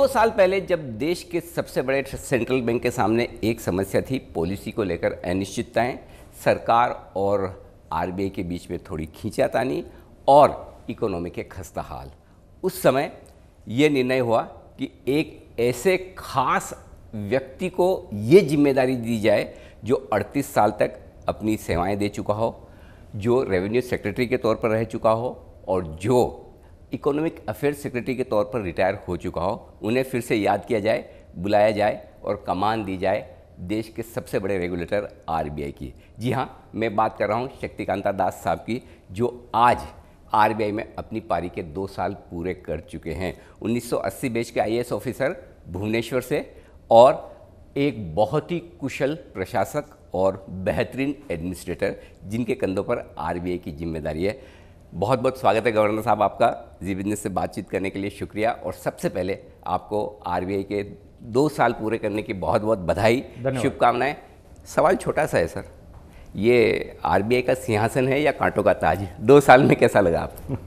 दो साल पहले जब देश के सबसे बड़े सेंट्रल बैंक के सामने एक समस्या थी पॉलिसी को लेकर अनिश्चितताएं सरकार और आरबीआई के बीच में थोड़ी खींचातानी और इकोनॉमी के खस्ता हाल उस समय ये निर्णय हुआ कि एक ऐसे खास व्यक्ति को ये जिम्मेदारी दी जाए जो 38 साल तक अपनी सेवाएं दे चुका हो जो रेवेन्यू सेक्रेटरी के तौर पर रह चुका हो और जो इकोनॉमिक अफेयर सेक्रेटरी के तौर पर रिटायर हो चुका हो उन्हें फिर से याद किया जाए बुलाया जाए और कमान दी जाए देश के सबसे बड़े रेगुलेटर आरबीआई की जी हाँ मैं बात कर रहा हूँ शक्तिकांता दास साहब की जो आज आरबीआई में अपनी पारी के दो साल पूरे कर चुके हैं 1980 बेच के आई ऑफिसर भुवनेश्वर से और एक बहुत ही कुशल प्रशासक और बेहतरीन एडमिनिस्ट्रेटर जिनके कंधों पर आरबीआई की जिम्मेदारी है बहुत बहुत स्वागत है गवर्नर साहब आपका जी बिजनेस से बातचीत करने के लिए शुक्रिया और सबसे पहले आपको आर के दो साल पूरे करने की बहुत बहुत बधाई शुभकामनाएं सवाल छोटा सा है सर ये आर का सिंहासन है या कांटों का ताज दो साल में कैसा लगा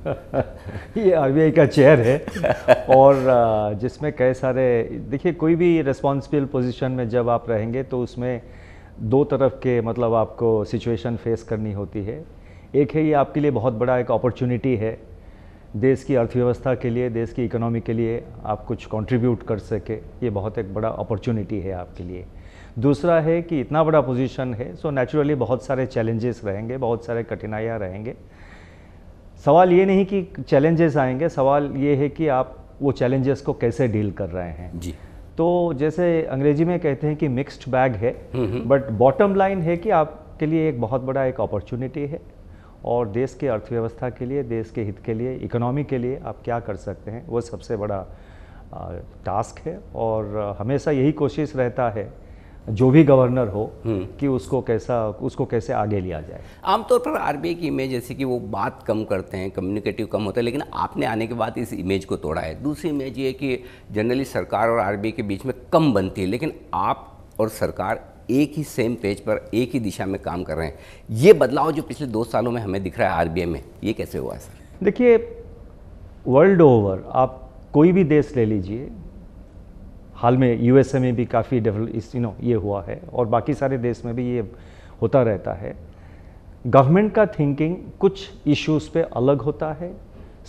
आप ये आर का चेयर है और जिसमें कई सारे देखिए कोई भी रिस्पॉन्सिबल पोजिशन में जब आप रहेंगे तो उसमें दो तरफ के मतलब आपको सिचुएशन फेस करनी होती है एक है ये आपके लिए बहुत बड़ा एक अपॉर्चुनिटी है देश की अर्थव्यवस्था के लिए देश की इकोनॉमी के लिए आप कुछ कंट्रीब्यूट कर सके ये बहुत एक बड़ा अपॉर्चुनिटी है आपके लिए दूसरा है कि इतना बड़ा पोजीशन है सो so नेचुरली बहुत सारे चैलेंजेस रहेंगे बहुत सारे कठिनाइयाँ रहेंगे सवाल ये नहीं कि चैलेंजेस आएंगे सवाल ये है कि आप वो चैलेंजेस को कैसे डील कर रहे हैं जी तो जैसे अंग्रेजी में कहते हैं कि मिक्स्ड बैग है बट बॉटम लाइन है कि आपके लिए एक बहुत बड़ा एक अपॉर्चुनिटी है और देश के अर्थव्यवस्था के लिए देश के हित के लिए इकोनॉमी के लिए आप क्या कर सकते हैं वो सबसे बड़ा टास्क है और हमेशा यही कोशिश रहता है जो भी गवर्नर हो हम्म। कि उसको कैसा उसको कैसे आगे लिया जाए आमतौर पर आरबीआई की इमेज जैसे कि वो बात कम करते हैं कम्युनिकेटिव कम होता है लेकिन आपने आने के बाद इस इमेज को तोड़ा है दूसरी इमेज ये कि जनरली सरकार और आरबीआई के बीच में कम बनती है लेकिन आप और सरकार एक ही सेम पेज पर एक ही दिशा में काम कर रहे हैं ये बदलाव जो पिछले दो सालों में हमें दिख रहा है आर में ये कैसे हुआ है सर देखिए वर्ल्ड ओवर आप कोई भी देश ले लीजिए हाल में यूएसए में e भी काफ़ी डेवलप यू नो ये हुआ है और बाकी सारे देश में भी ये होता रहता है गवर्नमेंट का थिंकिंग कुछ इश्यूज पे अलग होता है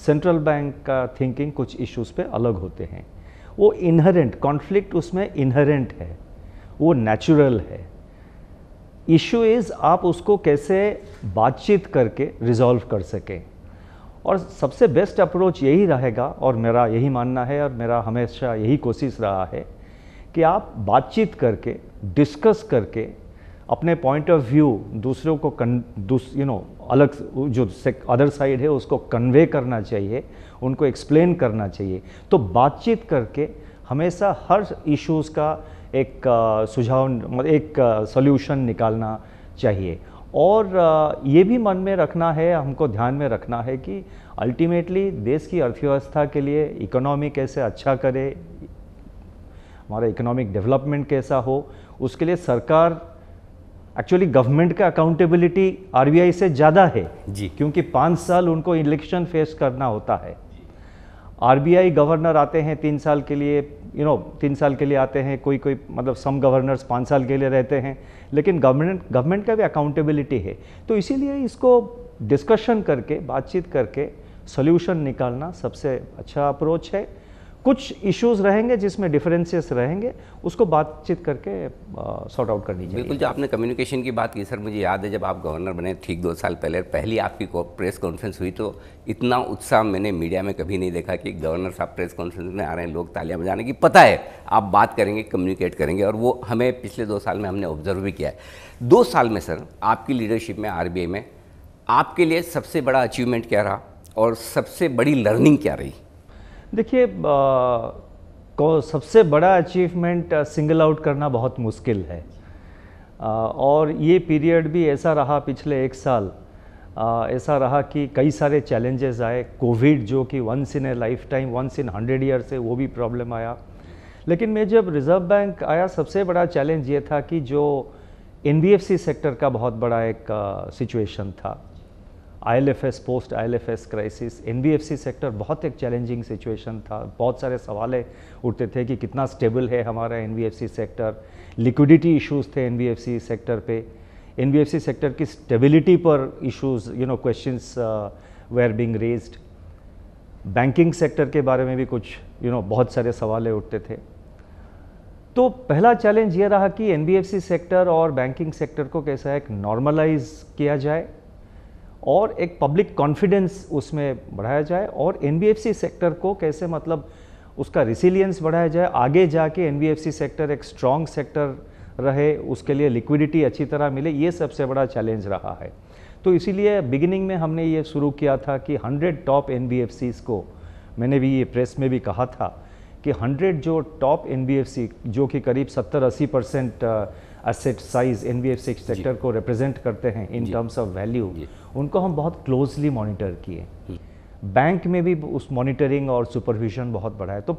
सेंट्रल बैंक का थिंकिंग कुछ इश्यूज पे अलग होते हैं वो इनहरेंट कॉन्फ्लिक्ट उसमें इनहरेंट है वो नेचुरल है इशू इज़ आप उसको कैसे बातचीत करके रिजॉल्व कर सकें और सबसे बेस्ट अप्रोच यही रहेगा और मेरा यही मानना है और मेरा हमेशा यही कोशिश रहा है कि आप बातचीत करके डिस्कस करके अपने पॉइंट ऑफ व्यू दूसरों को यू नो अलग जो अदर साइड है उसको कन्वे करना चाहिए उनको एक्सप्लेन करना चाहिए तो बातचीत करके हमेशा हर इश्यूज़ का एक सुझाव मतलब एक सोल्यूशन निकालना चाहिए और ये भी मन में रखना है हमको ध्यान में रखना है कि अल्टीमेटली देश की अर्थव्यवस्था के लिए इकोनॉमी कैसे अच्छा करे हमारा इकोनॉमिक डेवलपमेंट कैसा हो उसके लिए सरकार एक्चुअली गवर्नमेंट का अकाउंटेबिलिटी आरबीआई से ज़्यादा है जी क्योंकि पाँच साल उनको इलेक्शन फेस करना होता है आरबीआई गवर्नर आते हैं तीन साल के लिए यू नो तीन साल के लिए आते हैं कोई कोई मतलब सम गवर्नर्स पाँच साल के लिए रहते हैं लेकिन गवर्नमेंट गवर्नमेंट का भी अकाउंटेबिलिटी है तो इसीलिए इसको डिस्कशन करके बातचीत करके सोल्यूशन निकालना सबसे अच्छा अप्रोच है कुछ इश्यूज रहेंगे जिसमें डिफरेंसेस रहेंगे उसको बातचीत करके सॉर्ट आउट कर लीजिए बिल्कुल जो आपने कम्युनिकेशन की बात की सर मुझे याद है जब आप गवर्नर बने ठीक दो साल पहले पहली आपकी प्रेस कॉन्फ्रेंस हुई तो इतना उत्साह मैंने मीडिया में कभी नहीं देखा कि गवर्नर साहब प्रेस कॉन्फ्रेंस में आ रहे हैं लोग तालियां बजाने की पता है आप बात करेंगे कम्युनिकेट करेंगे और वो हमें पिछले दो साल में हमने ऑब्जर्व भी किया है दो साल में सर आपकी लीडरशिप में आर में आपके लिए सबसे बड़ा अचीवमेंट क्या रहा और सबसे बड़ी लर्निंग क्या रही देखिए सबसे बड़ा अचीवमेंट सिंगल आउट करना बहुत मुश्किल है आ, और ये पीरियड भी ऐसा रहा पिछले एक साल ऐसा रहा कि कई सारे चैलेंजेस आए कोविड जो कि once in a lifetime once in hundred year से वो भी प्रॉब्लम आया लेकिन मैं जब रिज़र्व बैंक आया सबसे बड़ा चैलेंज ये था कि जो एन सेक्टर का बहुत बड़ा एक सिचुएशन था ILFS post ILFS crisis NBFC sector बहुत एक चैलेंजिंग सिचुएशन था बहुत सारे सवाल उठते थे कि कितना स्टेबल है हमारा एनबीएफसी सेक्टर लिक्विडिटी इश्यूज थे एनबीएफसी सेक्टर पे एनबीएफसी सेक्टर की स्टेबिलिटी पर issues you know they were being raised banking sector के बारे में भी कुछ यू you नो know, बहुत सारे सवाल उठते थे तो पहला चैलेंज ये रहा कि एन सेक्टर और बैंकिंग सेक्टर को कैसा एक नॉर्मलाइज किया जाए और एक पब्लिक कॉन्फिडेंस उसमें बढ़ाया जाए और एन सेक्टर को कैसे मतलब उसका रिसिलियंस बढ़ाया जाए आगे जाके एन सेक्टर एक स्ट्रॉन्ग सेक्टर रहे उसके लिए लिक्विडिटी अच्छी तरह मिले ये सबसे बड़ा चैलेंज रहा है तो इसीलिए बिगिनिंग में हमने ये शुरू किया था कि 100 टॉप एन को मैंने भी ये प्रेस में भी कहा था कि 100 जो टॉप एन जो कि करीब 70-80 percent asset size N sector को रिप्रेजेंट करते हैं इन टर्म्स ऑफ वैल्यू उनको हम बहुत क्लोजली मॉनिटर किए बैंक हम्म। में भी उस मॉनिटरिंग और सुपरविजन बहुत बड़ा है तो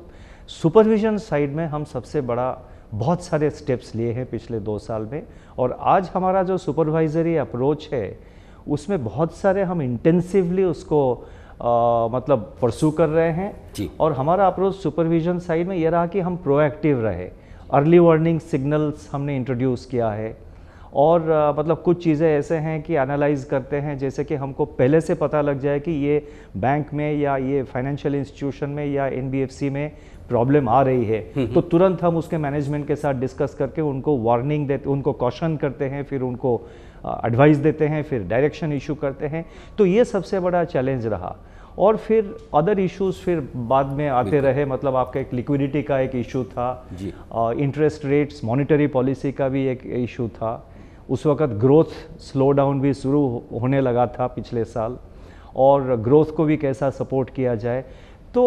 सुपरविजन साइड में हम सबसे बड़ा बहुत सारे स्टेप्स लिए हैं पिछले दो साल में और आज हमारा जो सुपरवाइजरी अप्रोच है उसमें बहुत सारे हम इंटेंसिवली उसको आ, मतलब परसू कर रहे हैं और हमारा अप्रोच सुपरविजन साइड में ये रहा कि हम प्रोएक्टिव रहे अर्ली वार्निंग सिग्नल्स हमने इंट्रोड्यूस किया है और आ, मतलब कुछ चीज़ें ऐसे हैं कि एनालाइज करते हैं जैसे कि हमको पहले से पता लग जाए कि ये बैंक में या ये फाइनेंशियल इंस्टीट्यूशन में या एनबीएफसी में प्रॉब्लम आ रही है हम्म, तो हम्म। तुरंत हम उसके मैनेजमेंट के साथ डिस्कस करके उनको वार्निंग देते उनको कॉशन करते हैं फिर उनको एडवाइस देते हैं फिर डायरेक्शन इशू करते हैं तो ये सबसे बड़ा चैलेंज रहा और फिर अदर इश्यूज फिर बाद में आते रहे मतलब आपका एक लिक्विडिटी का एक इशू था इंटरेस्ट रेट्स मॉनिटरी पॉलिसी का भी एक इशू था उस वक्त ग्रोथ स्लो डाउन भी शुरू होने लगा था पिछले साल और ग्रोथ को भी कैसा सपोर्ट किया जाए तो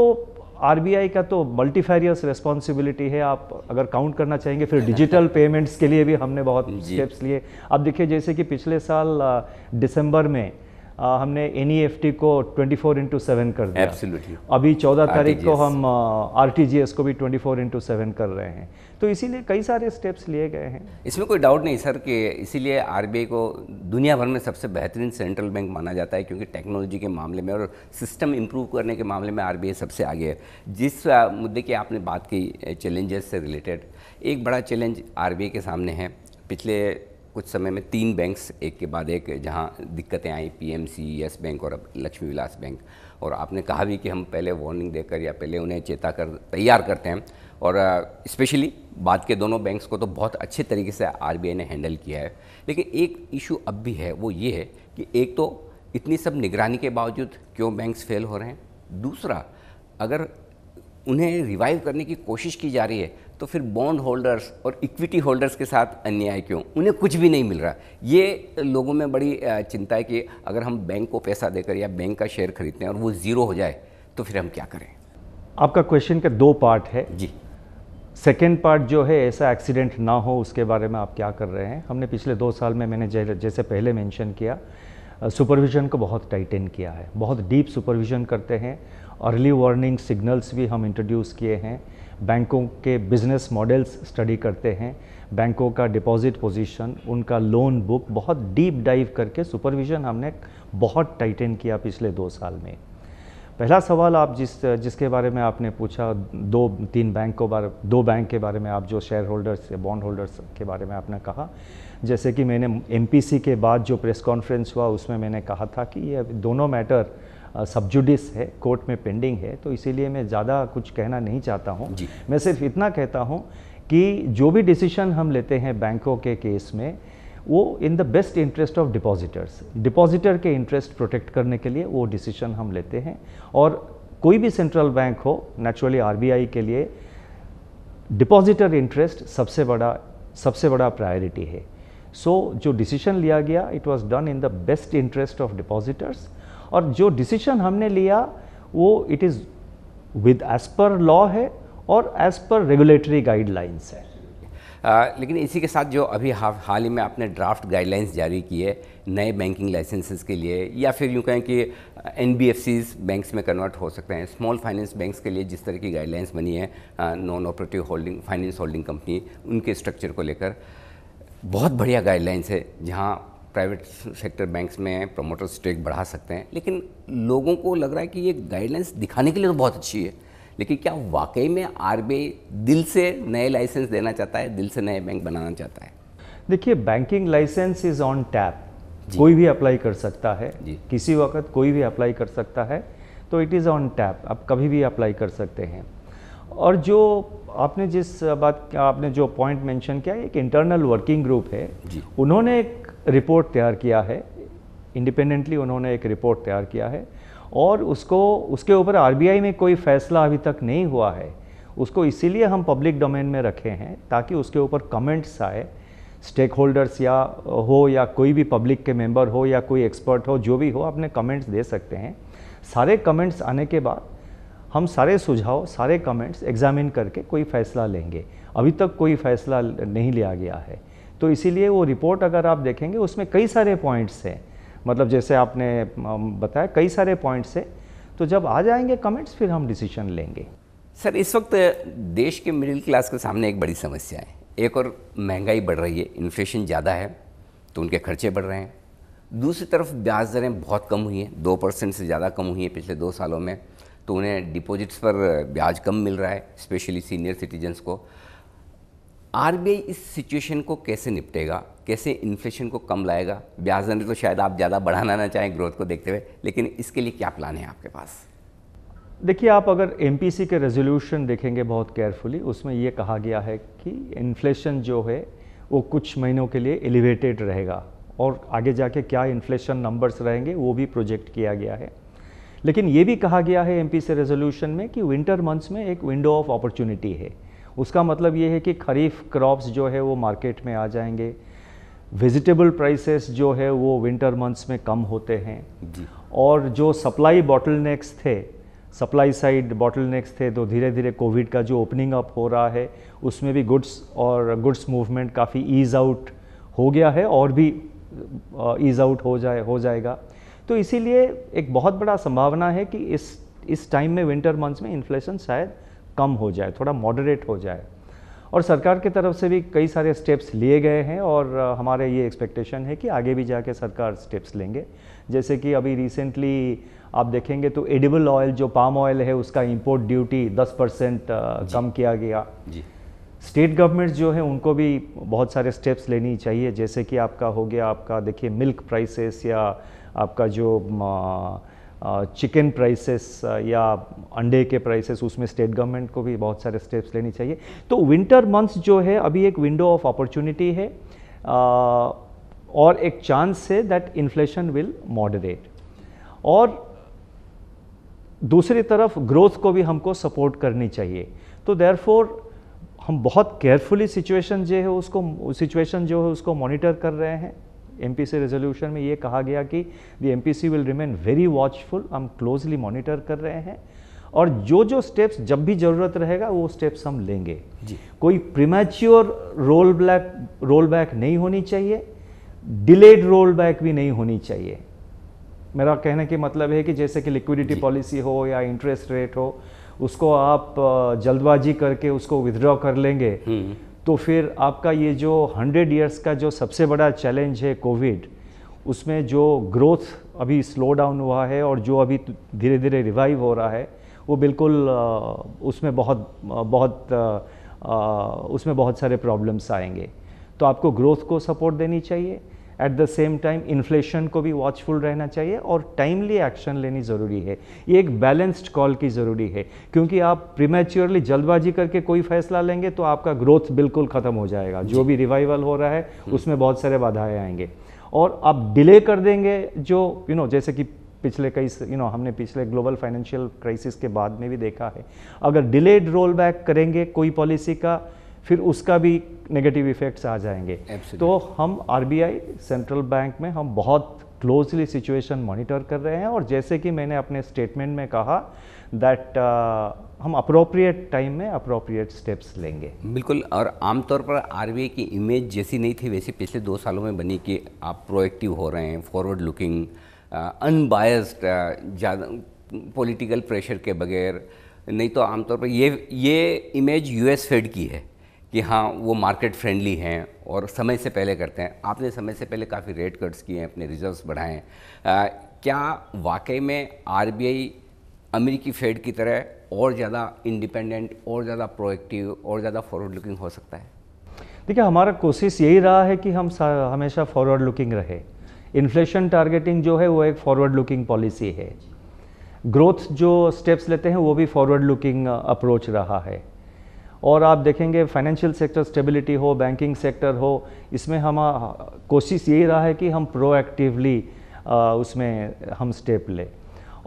आरबीआई का तो मल्टीफेरियस रेस्पॉन्सिबिलिटी है आप अगर काउंट करना चाहेंगे फिर डिजिटल पेमेंट्स के लिए भी हमने बहुत स्टेप्स लिए अब देखिए जैसे कि पिछले साल दिसंबर में आ, हमने एन e को 24 फोर इंटू सेवन कर दिया Absolutely. अभी 14 तारीख को हम आर टी को भी 24 फोर इंटू सेवन कर रहे हैं तो इसीलिए कई सारे स्टेप्स लिए गए हैं इसमें कोई डाउट नहीं सर कि इसीलिए आर को दुनिया भर में सबसे बेहतरीन सेंट्रल बैंक माना जाता है क्योंकि टेक्नोलॉजी के मामले में और सिस्टम इम्प्रूव करने के मामले में आर सबसे आगे है जिस मुद्दे की आपने बात की चैलेंजेस से रिलेटेड एक बड़ा चैलेंज आर के सामने है पिछले कुछ समय में तीन बैंक्स एक के बाद एक जहाँ दिक्कतें आई पीएमसी यस बैंक और अब लक्ष्मी विलास बैंक और आपने कहा भी कि हम पहले वार्निंग देकर या पहले उन्हें चेता कर तैयार करते हैं और स्पेशली uh, बाद के दोनों बैंक्स को तो बहुत अच्छे तरीके से आर ने हैंडल किया है लेकिन एक इशू अब भी है वो ये है कि एक तो इतनी सब निगरानी के बावजूद क्यों बैंक्स फेल हो रहे हैं दूसरा अगर उन्हें रिवाइव करने की कोशिश की जा रही है तो फिर बॉन्ड होल्डर्स और इक्विटी होल्डर्स के साथ अन्याय क्यों उन्हें कुछ भी नहीं मिल रहा ये लोगों में बड़ी चिंता है कि अगर हम बैंक को पैसा देकर या बैंक का शेयर खरीदते हैं और वो ज़ीरो हो जाए तो फिर हम क्या करें आपका क्वेश्चन का दो पार्ट है जी सेकेंड पार्ट जो है ऐसा एक्सीडेंट ना हो उसके बारे में आप क्या कर रहे हैं हमने पिछले दो साल में मैंने जैसे पहले मेंशन किया सुपरविज़न को बहुत टाइटेन किया है बहुत डीप सुपरविज़न करते हैं अर्ली वार्निंग सिग्नल्स भी हम इंट्रोड्यूस किए हैं बैंकों के बिजनेस मॉडल्स स्टडी करते हैं बैंकों का डिपॉजिट पोजीशन उनका लोन बुक बहुत डीप डाइव करके सुपरविज़न हमने बहुत टाइटन किया पिछले दो साल में पहला सवाल आप जिस जिसके बारे में आपने पूछा दो तीन बैंक को बारे दो बैंक के बारे में आप जो शेयर होल्डर्स या बॉन्ड होल्डर्स के बारे में आपने कहा जैसे कि मैंने एमपीसी के बाद जो प्रेस कॉन्फ्रेंस हुआ उसमें मैंने कहा था कि ये दोनों मैटर सब्जुडिस है कोर्ट में पेंडिंग है तो इसीलिए मैं ज़्यादा कुछ कहना नहीं चाहता हूँ मैं सिर्फ इतना कहता हूँ कि जो भी डिसीशन हम लेते हैं बैंकों के केस में वो in the best interest of depositors depositor के इंटरेस्ट प्रोटेक्ट करने के लिए वो डिसीशन हम लेते हैं और कोई भी सेंट्रल बैंक हो नेचुरली आरबीआई के लिए डिपॉजिटर इंटरेस्ट सबसे बड़ा सबसे बड़ा प्रायोरिटी है सो so, जो डिसीशन लिया गया it was done in the best interest of depositors और जो डिसीजन हमने लिया वो it is with as per law है और एज़ पर रेगुलेटरी गाइडलाइंस है आ, लेकिन इसी के साथ जो अभी हाल ही में आपने ड्राफ्ट गाइडलाइंस जारी की है नए बैंकिंग लाइसेंसेस के लिए या फिर यूँ कहें कि एन बी बैंक्स में कन्वर्ट हो सकते हैं स्मॉल फाइनेंस बैंक्स के लिए जिस तरह की गाइडलाइंस बनी है non operative holding finance holding company उनके स्ट्रक्चर को लेकर बहुत बढ़िया गाइडलाइंस है जहाँ प्राइवेट सेक्टर बैंक्स में प्रमोटर स्टेक बढ़ा सकते हैं लेकिन लोगों को लग रहा है कि ये गाइडलाइंस दिखाने के लिए तो बहुत अच्छी है लेकिन क्या वाकई में आर दिल से नए लाइसेंस देना चाहता है दिल से नए बैंक बनाना चाहता है देखिए banking licence is on tap कोई भी अप्लाई कर सकता है किसी वक्त कोई भी अप्लाई कर सकता है तो इट इज़ ऑन टैप आप कभी भी अप्लाई कर सकते हैं और जो आपने जिस बात आपने जो पॉइंट मेंशन किया एक इंटरनल वर्किंग ग्रुप है उन्होंने एक रिपोर्ट तैयार किया है इंडिपेंडेंटली उन्होंने एक रिपोर्ट तैयार किया है और उसको उसके ऊपर आरबीआई में कोई फैसला अभी तक नहीं हुआ है उसको इसीलिए हम पब्लिक डोमेन में रखे हैं ताकि उसके ऊपर कमेंट्स आए स्टेक होल्डर्स या हो या कोई भी पब्लिक के मेंबर हो या कोई एक्सपर्ट हो जो भी हो अपने कमेंट्स दे सकते हैं सारे कमेंट्स आने के बाद हम सारे सुझाव सारे कमेंट्स एग्जामिन करके कोई फैसला लेंगे अभी तक कोई फैसला नहीं लिया गया है तो इसीलिए वो रिपोर्ट अगर आप देखेंगे उसमें कई सारे पॉइंट्स हैं मतलब जैसे आपने बताया कई सारे पॉइंट्स हैं तो जब आ जाएंगे कमेंट्स फिर हम डिसीजन लेंगे सर इस वक्त देश के मिडिल क्लास के सामने एक बड़ी समस्या है एक और महंगाई बढ़ रही है इन्फ्लेशन ज़्यादा है तो उनके खर्चे बढ़ रहे हैं दूसरी तरफ ब्याज दरें बहुत कम हुई हैं दो परसेंट से ज़्यादा कम हुई हैं पिछले दो सालों में तो उन्हें डिपॉजिट्स पर ब्याज कम मिल रहा है स्पेशली सीनियर सिटीजन्स को आरबीआई इस सिचुएशन को कैसे निपटेगा कैसे इन्फ्लेशन को कम लाएगा ब्याज दर तो शायद आप ज़्यादा बढ़ाना ना चाहें ग्रोथ को देखते हुए लेकिन इसके लिए क्या प्लान है आपके पास देखिए आप अगर एम के रेजोल्यूशन देखेंगे बहुत केयरफुली उसमें ये कहा गया है कि इन्फ्लेशन जो है वो कुछ महीनों के लिए एलिवेटेड रहेगा और आगे जाके क्या इन्फ्लेशन नंबर्स रहेंगे वो भी प्रोजेक्ट किया गया है लेकिन ये भी कहा गया है एम पी रेजोल्यूशन में कि विंटर मंथ्स में एक विंडो ऑफ अपॉर्चुनिटी है उसका मतलब ये है कि खरीफ क्रॉप्स जो है वो मार्केट में आ जाएंगे वेजिटेबल प्राइसेस जो है वो विंटर मंथ्स में कम होते हैं और जो सप्लाई बॉटल थे सप्लाई साइड बॉटल थे तो धीरे धीरे कोविड का जो ओपनिंग अप हो रहा है उसमें भी गुड्स और गुड्स मूवमेंट काफ़ी ईज आउट हो गया है और भी ईज आउट हो जाए हो जाएगा तो इसीलिए एक बहुत बड़ा संभावना है कि इस इस टाइम में विंटर मंथ्स में इन्फ्लेशन शायद कम हो जाए थोड़ा मॉडरेट हो जाए और सरकार की तरफ से भी कई सारे स्टेप्स लिए गए हैं और हमारे ये एक्सपेक्टेशन है कि आगे भी जाके सरकार स्टेप्स लेंगे जैसे कि अभी रिसेंटली आप देखेंगे तो एडिबल ऑयल जो पाम ऑयल है उसका इंपोर्ट ड्यूटी 10 परसेंट कम किया गया जी स्टेट गवर्नमेंट्स जो है उनको भी बहुत सारे स्टेप्स लेनी चाहिए जैसे कि आपका हो गया आपका देखिए मिल्क प्राइसेस या आपका जो आ, चिकन uh, प्राइसेस uh, या अंडे के प्राइसेस उसमें स्टेट गवर्नमेंट को भी बहुत सारे स्टेप्स लेनी चाहिए तो विंटर मंथ्स जो है अभी एक विंडो ऑफ अपॉर्चुनिटी है uh, और एक चांस है दैट इन्फ्लेशन विल मॉडरेट और दूसरी तरफ ग्रोथ को भी हमको सपोर्ट करनी चाहिए तो देयरफॉर हम बहुत केयरफुली सिचुएशन जो है उसको सिचुएशन जो है उसको मॉनिटर कर रहे हैं एमपीसी रेजोल्यूशन में ये कहा गया कि the MPC will remain very watchful हम क्लोजली मॉनिटर कर रहे हैं और जो जो स्टेप्स जब भी ज़रूरत रहेगा वो स्टेप्स हम लेंगे जी। कोई premature roll black roll back नहीं होनी चाहिए डिलेड रोल बैक भी नहीं होनी चाहिए मेरा कहने की मतलब है कि जैसे कि लिक्विडिटी पॉलिसी हो या इंटरेस्ट रेट हो उसको आप जल्दबाजी करके उसको विदड्रॉ कर लेंगे हम्म। तो फिर आपका ये जो 100 इयर्स का जो सबसे बड़ा चैलेंज है कोविड उसमें जो ग्रोथ अभी स्लो डाउन हुआ है और जो अभी धीरे धीरे रिवाइव हो रहा है वो बिल्कुल उसमें बहुत बहुत उसमें बहुत सारे प्रॉब्लम्स आएंगे तो आपको ग्रोथ को सपोर्ट देनी चाहिए at the same time inflation को भी वॉचफुल रहना चाहिए और टाइमली एक्शन लेनी ज़रूरी है ये एक बैलेंस्ड कॉल की ज़रूरी है क्योंकि आप प्रीमेच्योरली जल्दबाजी करके कोई फैसला लेंगे तो आपका ग्रोथ बिल्कुल ख़त्म हो जाएगा जो भी रिवाइवल हो रहा है हम्म। उसमें बहुत सारे बाधाएं आएंगे और आप डिले कर देंगे जो यू you नो know, जैसे कि पिछले कई यू नो हमने पिछले ग्लोबल फाइनेंशियल क्राइसिस के बाद में भी देखा है अगर डिलेड रोल बैक करेंगे कोई पॉलिसी का फिर उसका भी नेगेटिव इफेक्ट्स आ जाएंगे Absolutely. तो हम आरबीआई सेंट्रल बैंक में हम बहुत क्लोजली सिचुएशन मॉनिटर कर रहे हैं और जैसे कि मैंने अपने स्टेटमेंट में कहा दैट uh, हम अप्रोप्रिएट टाइम में अप्रोप्रिएट स्टेप्स लेंगे बिल्कुल और आमतौर पर आर की इमेज जैसी नहीं थी वैसी पिछले दो सालों में बनी कि आप प्रोएक्टिव हो रहे हैं फॉरवर्ड लुकिंग अनबायस्ड ज़्यादा पॉलिटिकल प्रेशर के बगैर नहीं तो आमतौर पर ये ये इमेज यूएस फेड की है कि हाँ वो मार्केट फ्रेंडली हैं और समय से पहले करते हैं आपने समय से पहले काफ़ी रेट कट्स किए हैं अपने रिजर्व्स बढ़ाए हैं क्या वाकई में आरबीआई अमेरिकी फेड की तरह और ज़्यादा इंडिपेंडेंट और ज़्यादा प्रोएक्टिव और ज़्यादा फॉरवर्ड लुकिंग हो सकता है देखिए हमारा कोशिश यही रहा है कि हम हमेशा फॉरवर्ड लुकिंग रहे इन्फ्लेशन टारगेटिंग जो है वो एक फॉरवर्ड लुकिंग पॉलिसी है ग्रोथ जो स्टेप्स लेते हैं वो भी फॉरवर्ड लुकिंग अप्रोच रहा है और आप देखेंगे फाइनेंशियल सेक्टर स्टेबिलिटी हो बैंकिंग सेक्टर हो इसमें हम कोशिश यही रहा है कि हम प्रोएक्टिवली उसमें हम स्टेप लें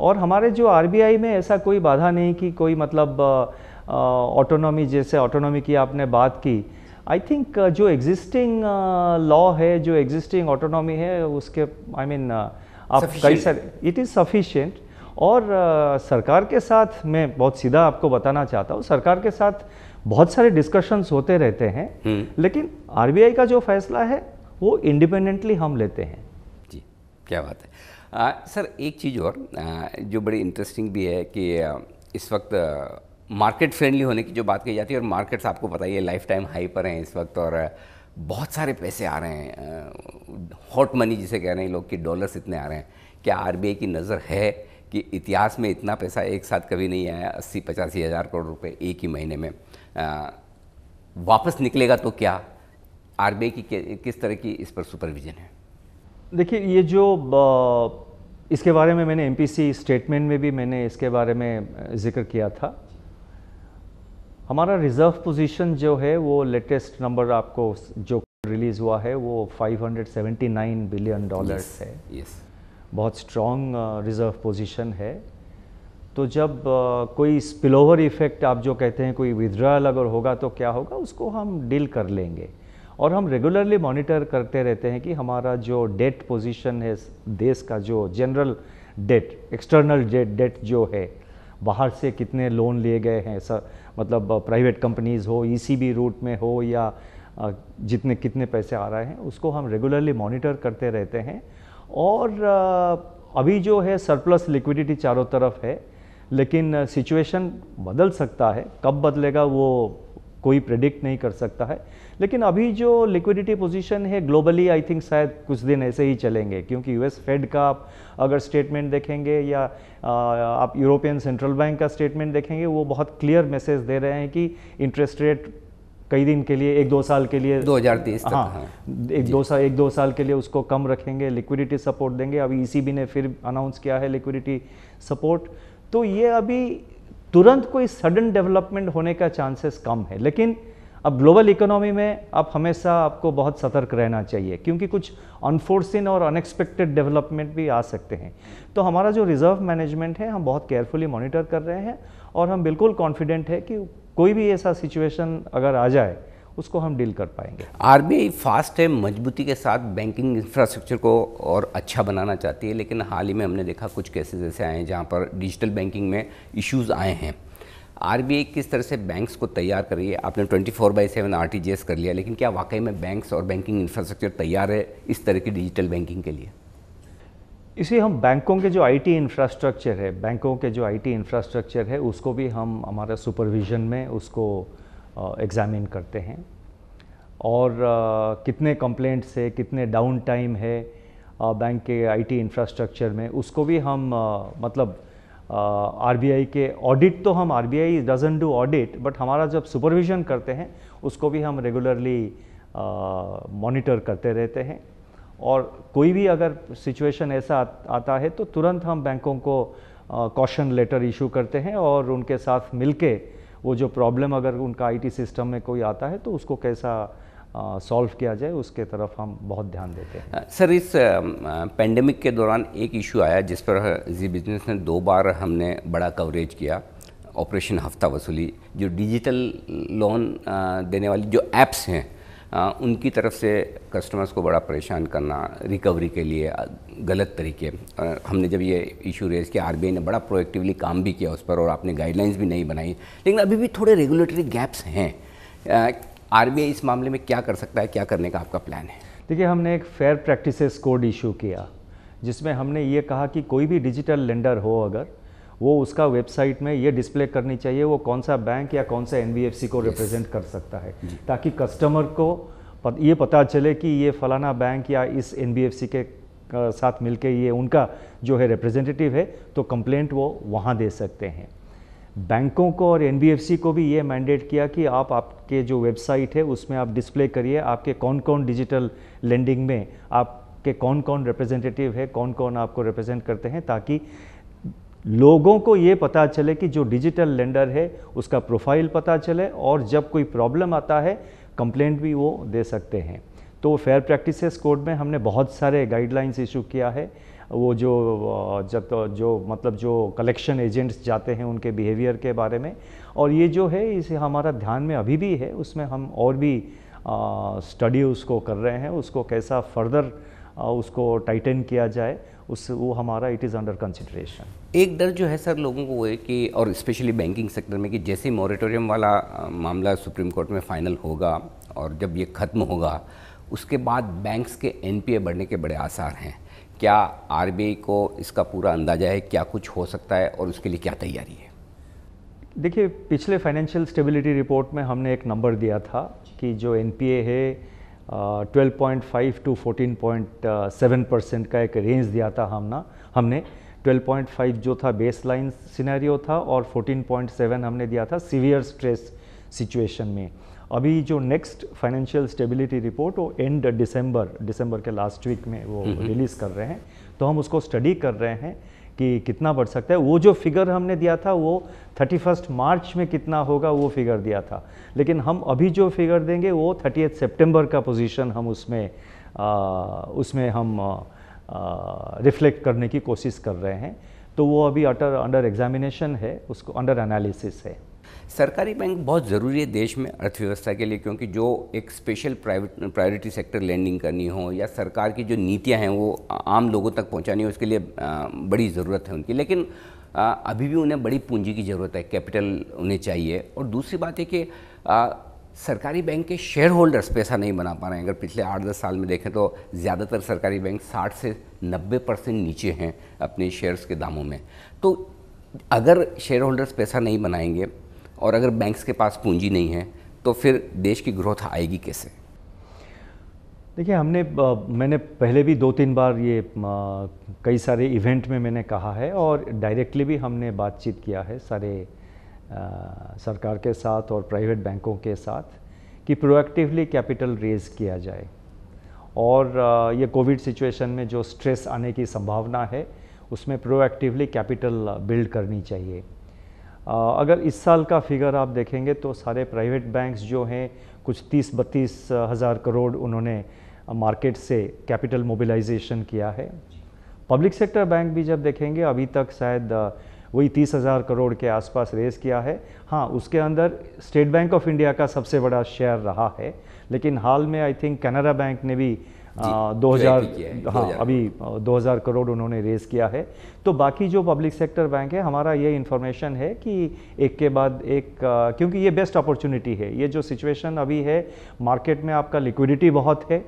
और हमारे जो आरबीआई में ऐसा कोई बाधा नहीं कि कोई मतलब ऑटोनॉमी जैसे ऑटोनॉमी की आपने बात की आई थिंक uh, जो एग्जिस्टिंग लॉ uh, है जो एग्जिस्टिंग ऑटोनॉमी है उसके आई I मीन mean, आप कई सर इट इज़ सफिशेंट और सरकार के साथ मैं बहुत सीधा आपको बताना चाहता हूँ सरकार के साथ बहुत सारे डिस्कशंस होते रहते हैं हम्म। लेकिन आरबीआई का जो फैसला है वो इंडिपेंडेंटली हम लेते हैं जी क्या बात है आ, सर एक चीज़ और आ, जो बड़ी इंटरेस्टिंग भी है कि आ, इस वक्त मार्केट फ्रेंडली होने की जो बात की जाती है और मार्केट्स आपको बताइए लाइफ टाइम हाई पर हैं इस वक्त और बहुत सारे पैसे आ रहे हैं हॉट मनी जिसे कह रहे हैं लोग कि डॉलर्स इतने आ रहे हैं क्या आर की नज़र है कि इतिहास में इतना पैसा एक साथ कभी नहीं आया अस्सी पचासी हज़ार करोड़ रुपए एक ही महीने में वापस निकलेगा तो क्या आर की किस तरह की इस पर सुपरविजन है देखिए ये जो इसके बारे में मैंने एमपीसी स्टेटमेंट में भी मैंने इसके बारे में जिक्र किया था हमारा रिजर्व पोजीशन जो है वो लेटेस्ट नंबर आपको जो रिलीज हुआ है वो 579 बिलियन डॉलर्स yes, है yes. बहुत स्ट्रॉन्ग रिजर्व पोजीशन है तो जब आ, कोई स्पिल इफ़ेक्ट आप जो कहते हैं कोई विद्रॉल अगर होगा तो क्या होगा उसको हम डील कर लेंगे और हम रेगुलरली मॉनिटर करते रहते हैं कि हमारा जो डेट पोजीशन है देश का जो general debt external debt debt जो है बाहर से कितने लोन लिए गए हैं सर मतलब प्राइवेट कंपनीज़ हो ईसीबी e रूट में हो या जितने कितने पैसे आ रहे हैं उसको हम रेगुलरली मॉनिटर करते रहते हैं और अभी जो है सरप्लस लिक्विडिटी चारों तरफ है लेकिन सिचुएशन बदल सकता है कब बदलेगा वो कोई प्रेडिक्ट नहीं कर सकता है लेकिन अभी जो लिक्विडिटी पोजीशन है ग्लोबली आई थिंक शायद कुछ दिन ऐसे ही चलेंगे क्योंकि यूएस फेड का आप अगर स्टेटमेंट देखेंगे या आप यूरोपियन सेंट्रल बैंक का स्टेटमेंट देखेंगे वो बहुत क्लियर मैसेज दे रहे हैं कि इंटरेस्ट रेट कई दिन के लिए एक दो साल के लिए 2030 तीस हाँ, हाँ। एक दो साल एक दो साल के लिए उसको कम रखेंगे लिक्विडिटी सपोर्ट देंगे अभी ई e ने फिर अनाउंस किया है लिक्विडिटी सपोर्ट तो ये अभी तुरंत कोई सडन डेवलपमेंट होने का चांसेस कम है लेकिन अब ग्लोबल इकोनॉमी में आप हमेशा आपको बहुत सतर्क रहना चाहिए क्योंकि कुछ अनफोर्सिन और अनएक्सपेक्टेड डेवलपमेंट भी आ सकते हैं तो हमारा जो रिजर्व मैनेजमेंट है हम बहुत केयरफुली मॉनिटर कर रहे हैं और हम बिल्कुल कॉन्फिडेंट है कि कोई भी ऐसा सिचुएशन अगर आ जाए उसको हम डील कर पाएंगे आर फास्ट है मजबूती के साथ बैंकिंग इंफ्रास्ट्रक्चर को और अच्छा बनाना चाहती है लेकिन हाल ही में हमने देखा कुछ केसेस ऐसे आए हैं जहाँ पर डिजिटल बैंकिंग में इश्यूज़ आए हैं आर किस तरह से बैंक्स को तैयार कर रही है आपने 24 फोर बाई सेवन आर कर लिया लेकिन क्या वाकई में बैंक्स और बैंकिंग इंफ्रास्ट्रक्चर तैयार है इस तरह की डिजिटल बैंकिंग के लिए इसे हम बैंकों के जो आईटी इंफ्रास्ट्रक्चर है बैंकों के जो आईटी इंफ्रास्ट्रक्चर है उसको भी हम हमारा सुपरविजन में उसको एग्ज़ामिन करते हैं और कितने कंप्लेंट्स है कितने डाउन टाइम है बैंक के आईटी इंफ्रास्ट्रक्चर में उसको भी हम मतलब आरबीआई के ऑडिट तो हम RBI doesn't do audit but हमारा जब सुपरविजन करते हैं उसको भी हम रेगुलरली मॉनिटर करते रहते हैं और कोई भी अगर सिचुएशन ऐसा आता है तो तुरंत हम बैंकों को कॉशन लेटर इशू करते हैं और उनके साथ मिलके वो जो प्रॉब्लम अगर उनका आईटी सिस्टम में कोई आता है तो उसको कैसा सॉल्व किया जाए उसके तरफ हम बहुत ध्यान देते हैं सर इस पेंडेमिक के दौरान एक इशू आया जिस पर जी बिजनेस ने दो बार हमने बड़ा कवरेज किया ऑपरेशन हफ्ता वसूली जो डिजिटल लोन देने वाली जो एप्स हैं उनकी तरफ से कस्टमर्स को बड़ा परेशान करना रिकवरी के लिए गलत तरीके हमने जब ये इशू रेज किया आरबीआई ने बड़ा प्रोएक्टिवली काम भी किया उस पर और आपने गाइडलाइंस भी नहीं बनाई लेकिन अभी भी थोड़े रेगुलेटरी गैप्स हैं आर इस मामले में क्या कर सकता है क्या करने का आपका प्लान है देखिए हमने एक फेयर प्रैक्टिस कोड इशू किया जिसमें हमने ये कहा कि कोई भी डिजिटल लेंडर हो अगर वो उसका वेबसाइट में ये डिस्प्ले करनी चाहिए वो कौन सा बैंक या कौन सा एन को रिप्रेजेंट कर सकता है ताकि कस्टमर को पत, ये पता चले कि ये फलाना बैंक या इस एन के साथ मिलके ये उनका जो है रिप्रेजेंटेटिव है तो कंप्लेंट वो वहाँ दे सकते हैं बैंकों को और एन को भी ये मैंडेट किया कि आप आपके जो वेबसाइट है उसमें आप डिस्प्ले करिए आपके कौन कौन डिजिटल लेंडिंग में आपके कौन कौन रिप्रेजेंटेटिव है कौन कौन आपको रिप्रेजेंट करते हैं ताकि लोगों को ये पता चले कि जो डिजिटल लेंडर है उसका प्रोफाइल पता चले और जब कोई प्रॉब्लम आता है कंप्लेंट भी वो दे सकते हैं तो फेयर प्रैक्टिसेस कोड में हमने बहुत सारे गाइडलाइंस इशू किया है वो जो जब तो जो मतलब जो कलेक्शन एजेंट्स जाते हैं उनके बिहेवियर के बारे में और ये जो है इसे हमारा ध्यान में अभी भी है उसमें हम और भी स्टडी उसको कर रहे हैं उसको कैसा फर्दर उसको टाइटन किया जाए उस वो हमारा इट इज़ अंडर कंसिड्रेशन एक डर जो है सर लोगों को वो है कि और स्पेशली बैंकिंग सेक्टर में कि जैसे मॉरेटोरियम वाला मामला सुप्रीम कोर्ट में फ़ाइनल होगा और जब ये ख़त्म होगा उसके बाद बैंक्स के एनपीए बढ़ने के बड़े आसार हैं क्या आरबीआई को इसका पूरा अंदाज़ा है क्या कुछ हो सकता है और उसके लिए क्या तैयारी है देखिए पिछले फाइनेंशियल स्टेबिलिटी रिपोर्ट में हमने एक नंबर दिया था कि जो एनपीए है 12.5 टू 14.7 परसेंट का एक रेंज दिया था हमना हमने 12.5 जो था बेस लाइन सिनेरियो था और 14.7 हमने दिया था सीवियर स्ट्रेस सिचुएशन में अभी जो नेक्स्ट फाइनेंशियल स्टेबिलिटी रिपोर्ट वो एंड दिसंबर दिसंबर के लास्ट वीक में वो रिलीज़ हम्म, हम्म। कर रहे हैं तो हम उसको स्टडी कर रहे हैं कि कितना बढ़ सकता है वो जो फिगर हमने दिया था वो 31 मार्च में कितना होगा वो फिगर दिया था लेकिन हम अभी जो फिगर देंगे वो 30 सितंबर का पोजीशन हम उसमें आ, उसमें हम रिफ्लेक्ट करने की कोशिश कर रहे हैं तो वो अभी अटर अंडर एग्जामिनेशन है उसको अंडर एनालिसिस है सरकारी बैंक बहुत ज़रूरी है देश में अर्थव्यवस्था के लिए क्योंकि जो एक special private priority sector lending करनी हो या सरकार की जो नीतियाँ हैं वो आम लोगों तक पहुँचानी हो उसके लिए बड़ी ज़रूरत है उनकी लेकिन अभी भी उन्हें बड़ी पूंजी की ज़रूरत है कैपिटल उन्हें चाहिए और दूसरी बात है कि सरकारी बैंक के शेयर होल्डर्स पैसा नहीं बना पा रहे हैं अगर पिछले आठ दस साल में देखें तो ज़्यादातर सरकारी बैंक साठ से नब्बे परसेंट नीचे हैं अपने शेयर्स के दामों में तो अगर शेयर होल्डर्स पैसा नहीं बनाएंगे और अगर बैंक्स के पास पूंजी नहीं है तो फिर देश की ग्रोथ आएगी कैसे देखिए हमने मैंने पहले भी दो तीन बार ये कई सारे इवेंट में मैंने कहा है और डायरेक्टली भी हमने बातचीत किया है सारे आ, सरकार के साथ और प्राइवेट बैंकों के साथ कि प्रोएक्टिवली कैपिटल रेज किया जाए और आ, ये कोविड सिचुएशन में जो स्ट्रेस आने की संभावना है उसमें प्रोएक्टिवली कैपिटल बिल्ड करनी चाहिए अगर इस साल का फिगर आप देखेंगे तो सारे प्राइवेट बैंक्स जो हैं कुछ तीस बत्तीस हज़ार करोड़ उन्होंने मार्केट से कैपिटल मोबिलाइजेशन किया है पब्लिक सेक्टर बैंक भी जब देखेंगे अभी तक शायद वही तीस हज़ार करोड़ के आसपास रेस किया है हाँ उसके अंदर स्टेट बैंक ऑफ इंडिया का सबसे बड़ा शेयर रहा है लेकिन हाल में आई थिंक कैनरा बैंक ने भी तो दो हजार हाँ अभी दो हजार करोड़ उन्होंने रेज किया है तो बाकी जो पब्लिक सेक्टर बैंक है हमारा ये इन्फॉर्मेशन है कि एक के बाद एक क्योंकि ये बेस्ट अपॉर्चुनिटी है ये जो सिचुएशन अभी है मार्केट में आपका लिक्विडिटी बहुत है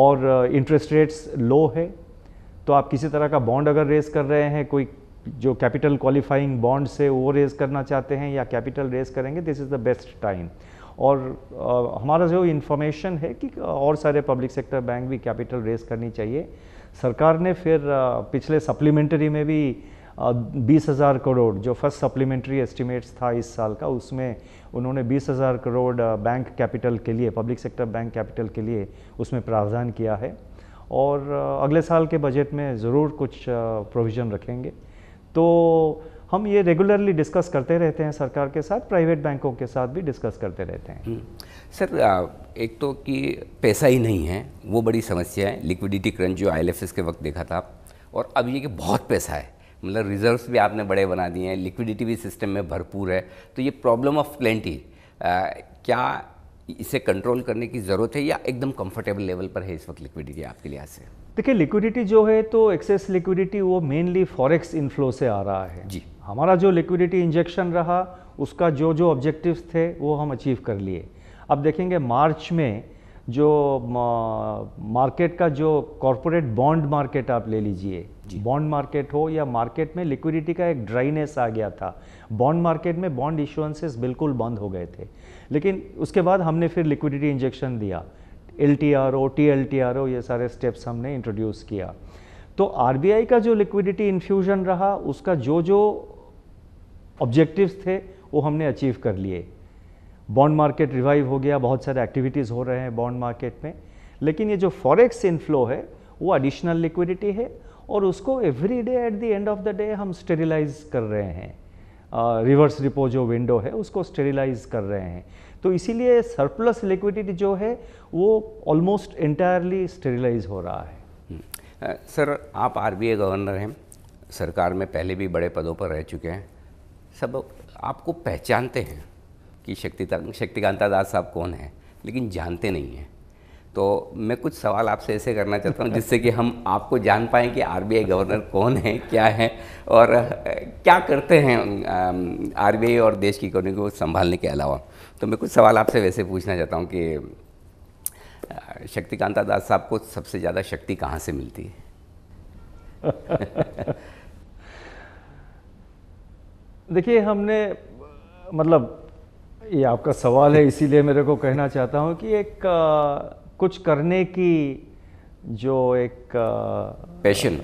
और इंटरेस्ट रेट्स लो है तो आप किसी तरह का बॉन्ड अगर रेज कर रहे हैं कोई जो कैपिटल क्वालिफाइंग बॉन्ड्स है वो रेज करना चाहते हैं या कैपिटल रेज करेंगे this is the best time और आ, uh, हमारा जो इन्फॉर्मेशन है कि uh, और सारे पब्लिक सेक्टर बैंक भी कैपिटल रेज करनी चाहिए सरकार ने फिर आ, uh, पिछले सप्लीमेंट्री में भी बीस हज़ार करोड़ जो फर्स्ट सप्लीमेंट्री एस्टिमेट्स था इस साल का उसमें उन्होंने बीस हज़ार करोड़ बैंक कैपिटल के लिए पब्लिक सेक्टर बैंक कैपिटल के लिए उसमें प्रावधान किया है और अगले साल के बजट में ज़रूर कुछ प्रोविज़न रखेंगे तो हम ये रेगुलरली डिस्कस करते रहते हैं सरकार के साथ प्राइवेट बैंकों के साथ भी डिस्कस करते रहते हैं हम्म। सर एक तो कि पैसा ही नहीं है वो बड़ी समस्या है लिक्विडिटी क्रंच जो आई के वक्त देखा था और अब ये कि बहुत पैसा है मतलब रिजर्व्स भी आपने बड़े बना दिए हैं लिक्विडिटी भी सिस्टम में भरपूर है तो ये प्रॉब्लम ऑफ प्लेंटी क्या इसे कंट्रोल करने की ज़रूरत है या एकदम कंफर्टेबल लेवल पर है इस वक्त लिक्विडिटी आपके लिहाज से देखिए लिक्विडिटी जो है तो एक्सेस लिक्विडिटी वो मेनली फॉरेक्स इनफ्लो से आ रहा है जी हमारा जो लिक्विडिटी इंजेक्शन रहा उसका जो जो ऑब्जेक्टिव्स थे वो हम अचीव कर लिए अब देखेंगे मार्च में जो मार्केट का जो कॉरपोरेट बॉन्ड मार्केट आप ले लीजिए बॉन्ड मार्केट हो या मार्केट में लिक्विडिटी का एक ड्राइनेस आ गया था बॉन्ड मार्केट में बॉन्ड इशुएंसेस बिल्कुल बंद हो गए थे लेकिन उसके बाद हमने फिर लिक्विडिटी इंजेक्शन दिया L T R O T L T R O ये सारे स्टेप्स हमने इंट्रोड्यूस किया तो आर का जो लिक्विडिटी इन्फ्यूजन रहा उसका जो जो ऑब्जेक्टिव्स थे वो हमने अचीव कर लिए बॉन्ड मार्केट रिवाइव हो गया बहुत सारे एक्टिविटीज़ हो रहे हैं बॉन्ड मार्केट में लेकिन ये जो फॉरेक्स इनफ्लो है वो एडिशनल लिक्विडिटी है और उसको every day at the end of the day हम स्टेरिलाइज कर रहे हैं रिवर्स uh, रिपो जो विंडो है उसको स्टेरिलाइज कर रहे हैं तो इसीलिए सरप्लस लिक्विडिटी जो है वो ऑलमोस्ट इंटायरली स्टेरिलाइज हो रहा है हम्म। सर आप आरबीआई गवर्नर हैं सरकार में पहले भी बड़े पदों पर रह चुके हैं सब आपको पहचानते हैं कि शक्ति शक्तिकांता दास साहब कौन है लेकिन जानते नहीं हैं तो मैं कुछ सवाल आपसे ऐसे करना चाहता हूँ जिससे कि हम आपको जान पाएँ कि आर गवर्नर कौन है क्या है और क्या करते हैं आर और देश की इकोनॉमी को संभालने के अलावा तो मैं कुछ सवाल आपसे वैसे पूछना चाहता हूँ कि शक्तिकांता दास साहब को सबसे ज़्यादा शक्ति कहाँ से मिलती है देखिए हमने मतलब ये आपका सवाल है इसीलिए मेरे को कहना चाहता हूँ कि एक आ, कुछ करने की जो एक पैशन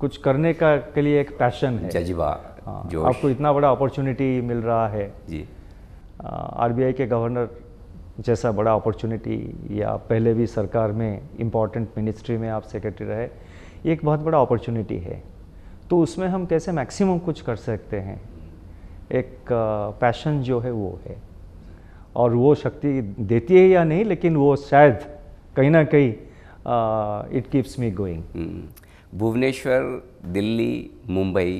कुछ करने का के लिए एक पैशन है जज्बा हाँ, जो आपको इतना बड़ा अपॉर्चुनिटी मिल रहा है जी आरबीआई के गवर्नर जैसा बड़ा अपॉर्चुनिटी या पहले भी सरकार में इम्पोर्टेंट मिनिस्ट्री में आप सेक्रेटरी रहे ये एक बहुत बड़ा अपॉर्चुनिटी है तो उसमें हम कैसे मैक्सिमम कुछ कर सकते हैं एक पैशन जो है वो है और वो शक्ति देती है या नहीं लेकिन वो शायद कहीं ना कहीं it keeps me going Bhubaneswar Delhi Mumbai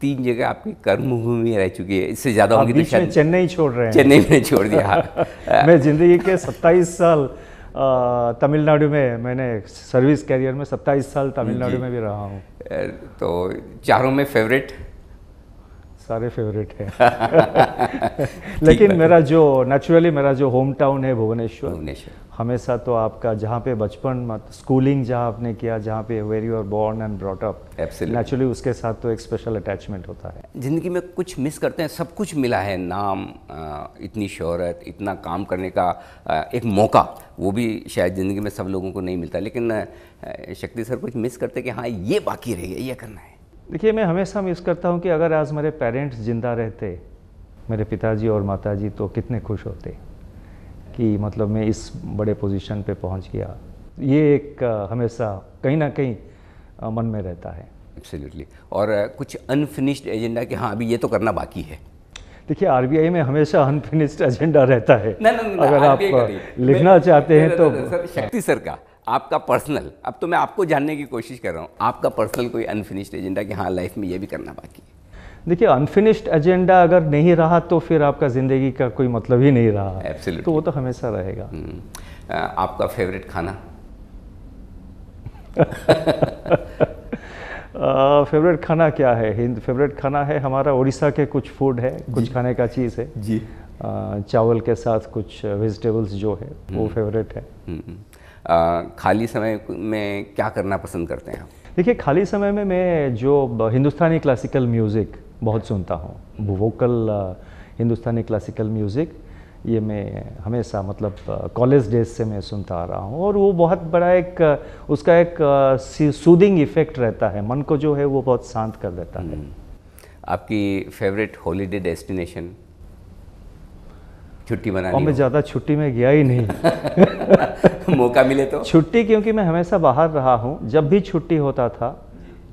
तीन जगह आपकी कर्मभूमि रह चुकी है इससे ज़्यादा होगी तो चेन्नई छोड़ रहे हैं चेन्नई में छोड़ दिया मैं जिंदगी के 27 साल तमिलनाडु में मैंने सर्विस कैरियर में सत्ताईस साल तमिलनाडु में भी रहा हूँ तो चारों में फेवरेट सारे फेवरेट हैं लेकिन मेरा जो नेचुरली मेरा जो होम टाउन है भुवनेश्वर भुवनेश्वर हमेशा तो आपका जहाँ पे बचपन मत स्कूलिंग जहाँ आपने किया जहाँ पे where you are born and brought up naturally उसके साथ तो एक स्पेशल अटैचमेंट होता है ज़िंदगी में कुछ मिस करते हैं सब कुछ मिला है नाम इतनी शहरत इतना काम करने का एक मौका वो भी शायद ज़िंदगी में सब लोगों को नहीं मिलता लेकिन शक्ति सर कुछ मिस करते कि हाँ ये बाकी रह गया ये करना है देखिए मैं हमेशा मिस करता हूँ कि अगर आज मेरे पेरेंट्स ज़िंदा रहते मेरे पिताजी और माताजी तो कितने खुश होते कि मतलब मैं इस बड़े पोजीशन पे पहुँच गया ये एक हमेशा कहीं ना कहीं मन में रहता है एब्सोल्युटली और कुछ अनफिनिश्ड एजेंडा कि हाँ अभी ये तो करना बाकी है देखिए आरबीआई में हमेशा अनफिनिश्ड एजेंडा रहता है ना, ना, ना, अगर आप लिखना चाहते हैं तो शक्ति सर का आपका पर्सनल अब तो मैं आपको जानने की कोशिश कर रहा हूँ आपका पर्सनल कोई अनफिनिश्ड एजेंडा कि हाँ लाइफ में ये भी करना बाकी है देखिए अनफिनिश्ड एजेंडा अगर नहीं रहा तो फिर आपका ज़िंदगी का कोई मतलब ही नहीं रहा Absolutely. तो वो तो हमेशा रहेगा हम्म। आपका फेवरेट खाना फेवरेट खाना क्या है हिंद फेवरेट खाना है हमारा उड़ीसा के कुछ फूड है कुछ खाने का चीज़ है जी आ, चावल के साथ कुछ वेजिटेबल्स जो है वो फेवरेट हम्म। है हम्म, खाली समय में क्या करना पसंद करते हैं देखिए खाली समय में मैं जो हिंदुस्तानी क्लासिकल म्यूज़िक बहुत सुनता हूँ वोकल हिंदुस्तानी क्लासिकल म्यूज़िक ये मैं हमेशा मतलब कॉलेज डेज से मैं सुनता आ रहा हूँ और वो बहुत बड़ा एक उसका एक सूदिंग इफेक्ट रहता है मन को जो है वो बहुत शांत कर देता है हम्म। आपकी फेवरेट हॉलीडे डेस्टिनेशन छुट्टी मनाने और मैं ज़्यादा छुट्टी में गया ही नहीं मौका मिले तो छुट्टी क्योंकि मैं हमेशा बाहर रहा हूँ जब भी छुट्टी होता था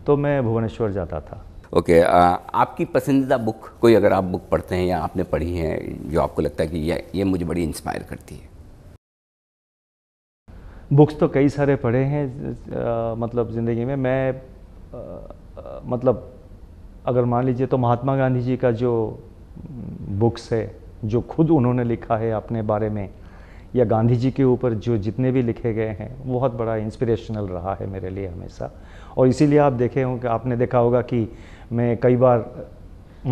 तो मैं भुवनेश्वर जाता था ओके okay, आपकी पसंदीदा बुक कोई अगर आप बुक पढ़ते हैं या आपने पढ़ी है जो आपको लगता है कि ये ये मुझे बड़ी इंस्पायर करती है बुक्स तो कई सारे पढ़े हैं आ, मतलब ज़िंदगी में मैं आ, मतलब अगर मान लीजिए तो महात्मा गांधी जी का जो बुक्स है जो खुद उन्होंने लिखा है अपने बारे में या गांधी जी के ऊपर जो जितने भी लिखे गए हैं बहुत बड़ा इंस्पिरेशनल रहा है मेरे लिए हमेशा और इसीलिए आप देखे हों कि आपने देखा होगा कि मैं कई बार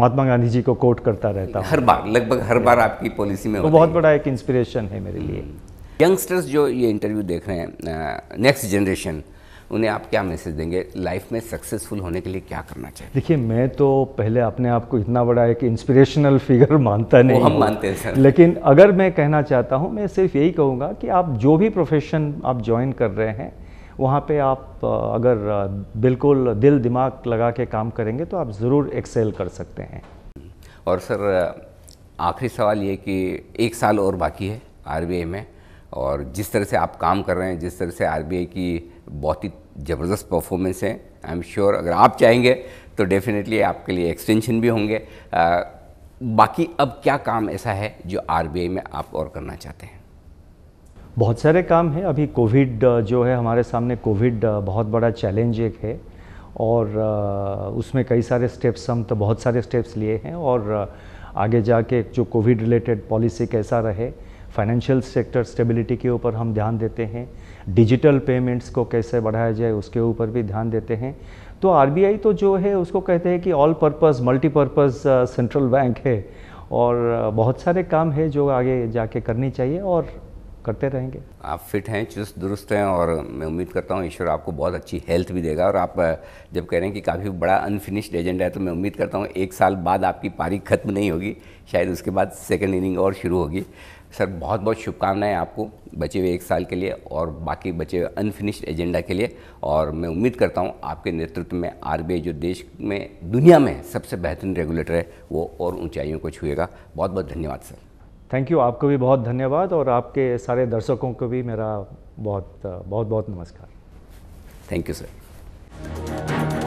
महात्मा गांधी जी को कोट करता रहता हूँ हर बार लगभग हर बार आपकी पॉलिसी में तो बहुत बड़ा एक इंस्पिरेशन है मेरे लिए यंगस्टर्स hmm. जो ये इंटरव्यू देख रहे हैं नेक्स्ट uh, जनरेशन उन्हें आप क्या मैसेज देंगे लाइफ में सक्सेसफुल होने के लिए क्या करना चाहिए देखिए मैं तो पहले अपने आप को इतना बड़ा एक इंस्पिरेशनल फिगर मानता नहीं हम मानते हैं सर लेकिन अगर मैं कहना चाहता हूँ मैं सिर्फ यही कहूँगा कि आप जो भी प्रोफेशन आप ज्वाइन कर रहे हैं वहाँ पे आप अगर बिल्कुल दिल दिमाग लगा के काम करेंगे तो आप ज़रूर एक्सेल कर सकते हैं और सर आखिरी सवाल ये कि एक साल और बाकी है आर में और जिस तरह से आप काम कर रहे हैं जिस तरह से आर की बहुत ही ज़बरदस्त परफॉर्मेंस है आई एम श्योर अगर आप चाहेंगे तो डेफिनेटली आपके लिए एक्सटेंशन भी होंगे आ, बाकी अब क्या काम ऐसा है जो आर में आप और करना चाहते हैं बहुत सारे काम हैं अभी कोविड जो है हमारे सामने कोविड बहुत बड़ा चैलेंज एक है और उसमें कई सारे स्टेप्स हम तो बहुत सारे स्टेप्स लिए हैं और आगे जाके जो कोविड रिलेटेड पॉलिसी कैसा रहे फाइनेंशियल सेक्टर स्टेबिलिटी के ऊपर हम ध्यान देते हैं डिजिटल पेमेंट्स को कैसे बढ़ाया जाए उसके ऊपर भी ध्यान देते हैं तो आर तो जो है उसको कहते हैं कि all purpose multipurpose central bank है और uh, बहुत सारे काम है जो आगे जाके करनी चाहिए और करते रहेंगे आप फिट हैं चुस्त दुरुस्त हैं और मैं उम्मीद करता हूँ ईश्वर आपको बहुत अच्छी हेल्थ भी देगा और आप uh, जब कह रहे हैं कि काफ़ी बड़ा अनफिनिश्ड एजेंडा है तो मैं उम्मीद करता हूँ एक साल बाद आपकी पारी खत्म नहीं होगी शायद उसके बाद सेकेंड इनिंग और शुरू होगी सर बहुत बहुत शुभकामनाएं आपको बचे हुए एक साल के लिए और बाकी बचे हुए अनफिनिश्ड एजेंडा के लिए और मैं उम्मीद करता हूं आपके नेतृत्व में आर जो देश में दुनिया में सबसे बेहतरीन रेगुलेटर है वो और ऊंचाइयों को छुएगा बहुत बहुत धन्यवाद सर थैंक यू आपको भी बहुत धन्यवाद और आपके सारे दर्शकों को भी मेरा बहुत बहुत बहुत नमस्कार थैंक यू सर